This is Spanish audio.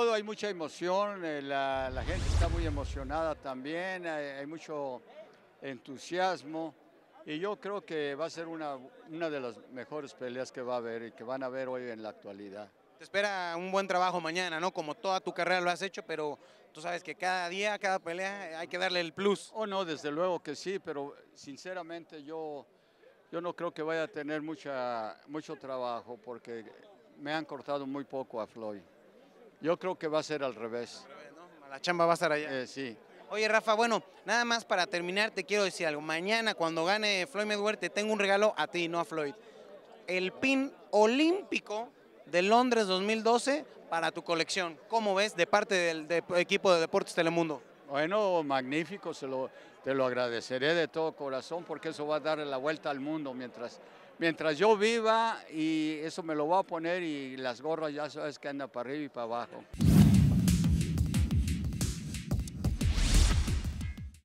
todo, hay mucha emoción, eh, la, gente está muy emocionada también, hay, mucho entusiasmo y yo creo que va a ser una, una de las mejores peleas que va a haber y que van a ver hoy en la actualidad. Te espera un buen trabajo mañana, ¿no? Como toda tu carrera lo has hecho, pero tú sabes que cada día, cada pelea hay que darle el plus. Oh, no, desde luego que sí, pero sinceramente yo, yo no creo que vaya a tener mucha, mucho trabajo porque me han cortado muy poco a Floyd. Yo creo que va a ser al revés. La chamba va a estar allá. Eh, sí. Oye, Rafa, bueno, nada más para terminar te quiero decir algo. Mañana cuando gane Floyd Mayweather te tengo un regalo a ti, no a Floyd. El pin olímpico de Londres 2012 para tu colección. ¿Cómo ves de parte del equipo de Deportes Telemundo? Bueno, magnífico, se lo, te lo agradeceré de todo corazón porque eso va a darle la vuelta al mundo mientras, mientras yo viva y eso me lo va a poner y las gorras ya sabes que anda para arriba y para abajo.